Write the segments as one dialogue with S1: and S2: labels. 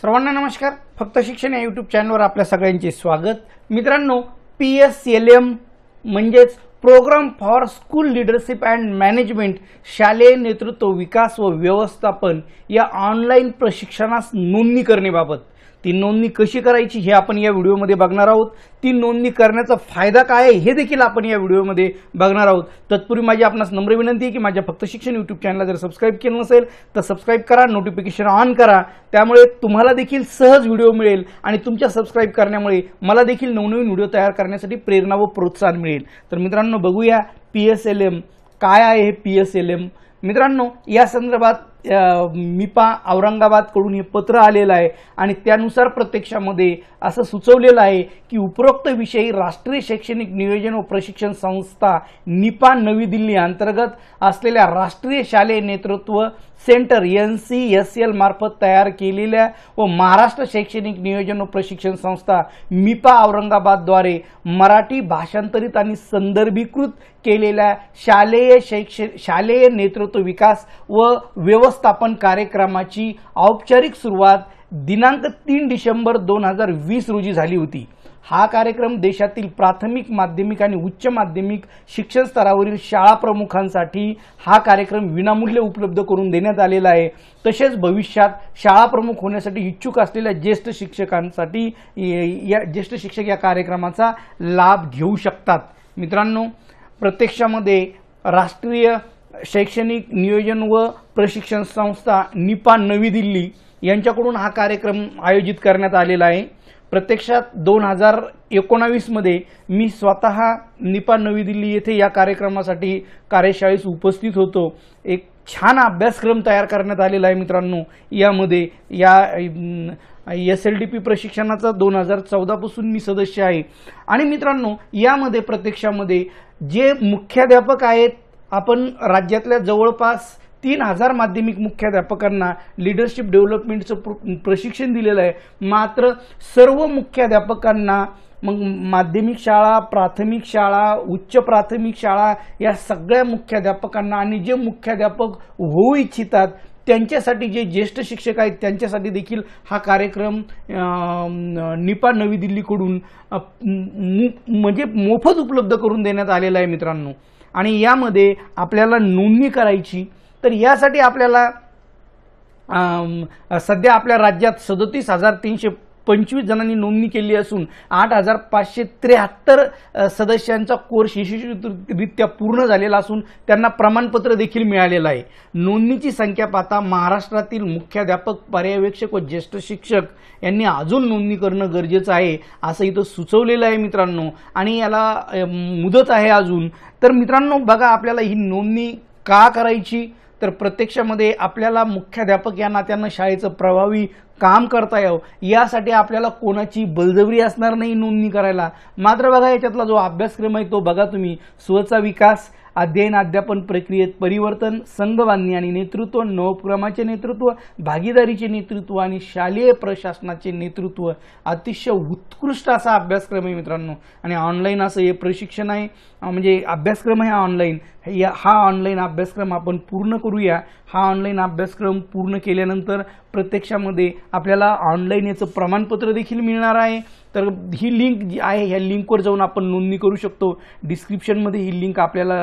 S1: सर्वांना नमस्कार फक्त शिक्षण या यूट्यूब चॅनलवर आपल्या सगळ्यांचे स्वागत मित्रांनो पी एस एल एम म्हणजेच program for school leadership and management शालेय नेतृत्व विकास व व्यवस्थापन या ऑनलाईन प्रशिक्षणास नोंदणी करणेबाबत ती नोंदणी कशी करायची हे आपण या व्हिडिओमध्ये बघणार आहोत ती नोंदणी करण्याचा फायदा काय आहे हे देखील आपण या व्हिडिओमध्ये बघणार आहोत तत्पूर्वी माझी आपणास नम्र विनंती आहे की माझ्या फक्त शिक्षण यूट्यूब चॅनलला जर सबस्क्राईब केलं नसेल तर सबस्क्राईब करा नोटिफिकेशन ऑन करा त्यामुळे तुम्हाला देखील सहज व्हिडिओ मिळेल आणि तुमच्या सबस्क्राईब करण्यामुळे मला देखील नवनवीन व्हिडिओ तयार करण्यासाठी प्रेरणा व प्रोत्साहन मिळेल तर मित्रांनो बघूया पी एस एल एम काय आहे हे पी एस एल एम मित्रांनो या संदर्भात मिपा औरंगाबादकडून हे पत्र आलेलं आहे आणि त्यानुसार प्रत्यक्षामध्ये असं सुचवलेलं आहे की उपरोक्त विषयी राष्ट्रीय शैक्षणिक नियोजन व प्रशिक्षण संस्था निपा नवी दिल्ली अंतर्गत असलेल्या राष्ट्रीय शालेय नेतृत्व centre N C S L मार्फत तयार केलेल्या व महाराष्ट्र शैक्षणिक नियोजन व प्रशिक्षण संस्था मिपा औरंगाबादद्वारे मराठी भाषांतरित आणि संदर्भीकृत केलेल्या शालेय शैक्षणिक शालेय नेतृत्व विकास व व्यवस्थापन कार्यक्रमाची औपचारिक सुरुवात दिनांक तीन डिसेंबर दोन हजार वीस रोजी झाली होती हा कार्यक्रम देशातील प्राथमिक माध्यमिक आणि उच्च माध्यमिक शिक्षण स्तरावरील शाळा प्रमुखांसाठी हा कार्यक्रम विनामूल्य उपलब्ध करून देण्यात आलेला आहे तसेच भविष्यात शाळा प्रमुख होण्यासाठी इच्छुक असलेल्या ज्येष्ठ शिक्षकांसाठी या ज्येष्ठ शिक्षक या कार्यक्रमाचा लाभ घेऊ शकतात मित्रांनो प्रत्यक्षामध्ये राष्ट्रीय शैक्षणिक नियोजन व प्रशिक्षण संस्था निपा नवी दिल्ली यांच्याकडून हा कार्यक्रम आयोजित करण्यात आलेला आहे प्रत्यक्षात दोन हजार एकोणावीसमध्ये मी स्वतः निपा नवी दिल्ली येथे या कार्यक्रमासाठी कार्यशाळेस उपस्थित होतो एक छान अभ्यासक्रम तयार करण्यात आलेला आहे मित्रांनो यामध्ये या एस एल डी पी प्रशिक्षणाचा दोन हजार चौदापासून मी सदस्य आहे आणि मित्रांनो यामध्ये प्रत्यक्षामध्ये जे मुख्याध्यापक आहेत आपण राज्यातल्या जवळपास तीन हजार माध्यमिक मुख्याध्यापकांना लिडरशिप डेव्हलपमेंटचं प्रशिक्षण दिलेलं आहे मात्र सर्व मुख्याध्यापकांना मग माध्यमिक शाळा प्राथमिक शाळा उच्च प्राथमिक शाळा या सगळ्या मुख्याध्यापकांना आणि जे मुख्याध्यापक होऊ इच्छितात त्यांच्यासाठी जे ज्येष्ठ शिक्षक आहेत त्यांच्यासाठी देखील हा कार्यक्रम निपा नवी दिल्लीकडून म्हणजे मोफत उपलब्ध करून देण्यात आलेला आहे मित्रांनो आणि यामध्ये आपल्याला नोंदणी करायची तर यासाठी आपल्याला सध्या आपल्या राज्यात सदतीस हजार तीनशे पंचवीस जणांनी नोंदणी केली असून आठ हजार पाचशे त्र्याहत्तर सदस्यांचा कोर्स यशस्वीरित्या पूर्ण झालेला असून त्यांना प्रमाणपत्र देखील मिळालेलं आहे नोंदणीची संख्या पाहता महाराष्ट्रातील मुख्याध्यापक पर्यवेक्षक व ज्येष्ठ शिक्षक यांनी अजून नोंदणी करणं गरजेचं आहे असं इथं सुचवलेलं आहे मित्रांनो आणि याला मुदत आहे अजून तर मित्रांनो बघा आपल्याला ही नोंदणी का करायची तर प्रत्यक्षामध्ये आपल्याला मुख्याध्यापक या नात्यानं शाळेचं प्रभावी काम करता यावं यासाठी आपल्याला कोणाची बलजबरी असणार नाही नोंदणी करायला मात्र बघा याच्यातला जो अभ्यासक्रम आहे तो बघा तुम्ही स्वचा विकास अध्ययन अध्यापन प्रक्रियेत परिवर्तन संघबांधणी आणि नेतृत्व नवोपक्रमाचे नेतृत्व भागीदारीचे नेतृत्व आणि शालेय प्रशासनाचे नेतृत्व अतिशय उत्कृष्ट असा अभ्यासक्रम आहे मित्रांनो आणि ऑनलाईन असं हे प्रशिक्षण आहे म्हणजे अभ्यासक्रम आहे ऑनलाईन या हा ऑनलाईन अभ्यासक्रम आपण पूर्ण करूया हा ऑनलाईन अभ्यासक्रम पूर्ण केल्यानंतर प्रत्यक्षामध्ये आपल्याला ऑनलाईन याचं प्रमाणपत्र देखील मिळणार आहे तर ही लिंक जी आहे ह्या लिंकवर जाऊन आपण नोंदणी करू शकतो डिस्क्रिप्शनमध्ये ही लिंक आपल्याला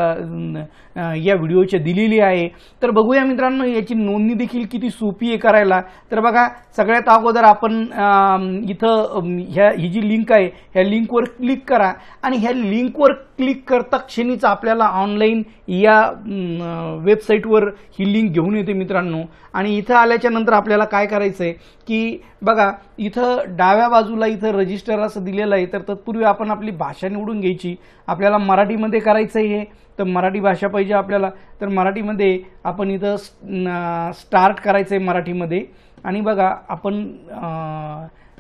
S1: या व्हिडिओच्या दिलेली आहे तर बघूया मित्रांनो याची नोंदणी देखील किती सोपी आहे करायला तर बघा सगळ्यात अगोदर आपण इथं ह्या ही जी लिंक आहे ह्या लिंकवर क्लिक करा आणि ह्या लिंकवर क्लिक करता क्षणीच आपल्याला ऑनलाईन या वेबसाईटवर ही लिंक घेऊन येते मित्रांनो आणि इथं आल्याच्यानंतर आपल्याला आपल्याला काय करायचं आहे की बघा इथं डाव्या बाजूला इथं रजिस्टर असं दिलेलं आहे तर तत्पूर्वी आपण आपली भाषा निवडून घ्यायची आपल्याला मराठीमध्ये करायचं आहे तर मराठी भाषा पाहिजे आपल्याला तर मराठीमध्ये आपण इथं स्टार्ट करायचं आहे मराठीमध्ये आणि बघा आपण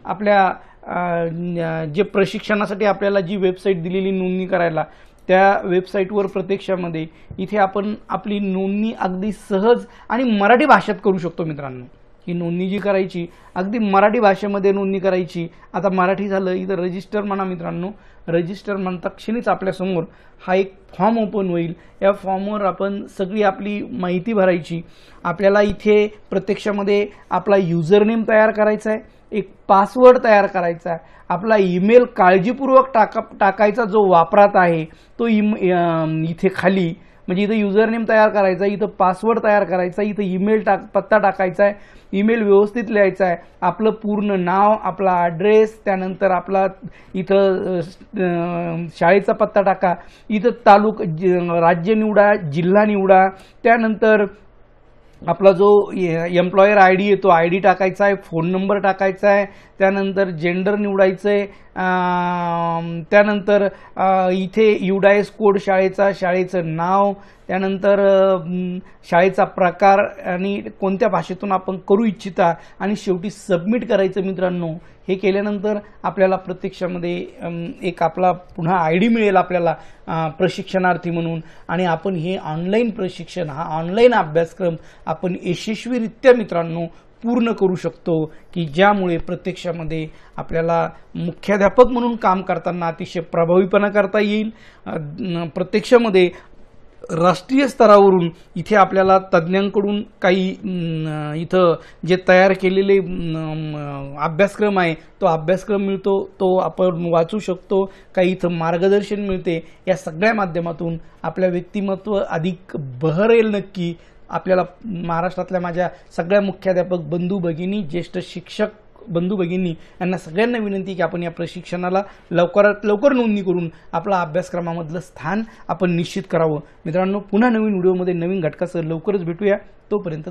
S1: आपल्या जे प्रशिक्षणासाठी आपल्याला जी वेबसाईट दिलेली नोंदणी करायला त्या वेबसाईटवर प्रत्यक्षामध्ये इथे आपण आपली नोंदणी अगदी सहज आणि मराठी भाषेत करू शकतो मित्रांनो ही नोंदणी जी करायची अगदी मराठी भाषेमध्ये नोंदणी करायची आता मराठी झालं इथं रजिस्टर म्हणा मित्रांनो रजिस्टर म्हणता क्षणीच आपल्यासमोर हा एक फॉर्म ओपन होईल या फॉर्मवर आपण सगळी आपली माहिती भरायची आपल्याला इथे प्रत्यक्षामध्ये आपला नेम तयार करायचा आहे एक पासवर्ड तयार करायचा आहे आपला ईमेल काळजीपूर्वक टाका टाकायचा जो वापरात आहे तो इम इथे खाली म्हणजे इथं युजरनेम तयार करायचा इथं पासवर्ड तयार करायचा इथं ईमेल टाक पत्ता टाकायचा आहे ईमेल व्यवस्थित लिहायचा आहे आपलं पूर्ण नाव आपला ॲड्रेस त्यानंतर आपला इथं शाळेचा पत्ता टाका इथं तालुक राज्य निवडा जिल्हा निवडा त्यानंतर आपला जो एम्प्लॉयर आय डी येतो आय डी टाकायचा आहे फोन नंबर टाकायचा आहे त्यानंतर जेंडर निवडायचं आहे त्यानंतर इथे युडायस कोड शाळेचा शाळेचं नाव त्यानंतर शाळेचा प्रकार आणि कोणत्या भाषेतून आपण करू इच्छिता आणि शेवटी सबमिट करायचं मित्रांनो हे केल्यानंतर आपल्याला प्रत्यक्षामध्ये एक आपला पुन्हा आय डी मिळेल आपल्याला प्रशिक्षणार्थी म्हणून आणि आपण हे ऑनलाईन प्रशिक्षण हा ऑनलाईन अभ्यासक्रम आपण यशस्वीरित्या मित्रांनो पूर्ण करू शकतो की ज्यामुळे प्रत्यक्षामध्ये आपल्याला मुख्याध्यापक म्हणून काम करताना अतिशय प्रभावीपणा करता येईल प्रत्यक्षामध्ये राष्ट्रीय स्तरावरून इथे आपल्याला तज्ज्ञांकडून काही इथं जे तयार केलेले अभ्यासक्रम आहे तो अभ्यासक्रम मिळतो तो आपण वाचू शकतो काही इथं मार्गदर्शन मिळते या सगळ्या माध्यमातून आपल्या व्यक्तिमत्व अधिक बहरेल नक्की आपल्याला महाराष्ट्रातल्या माझ्या सगळ्या मुख्याध्यापक बंधू भगिनी ज्येष्ठ शिक्षक बंधू भगिनी यांना सगळ्यांना विनंती की आपण या प्रशिक्षणाला लवकरात लवकर नोंदणी करून आपला अभ्यासक्रमामधलं स्थान आपण निश्चित करावं मित्रांनो पुन्हा नवीन व्हिडिओमध्ये नवीन घटकासह लवकरच भेटूया तोपर्यंत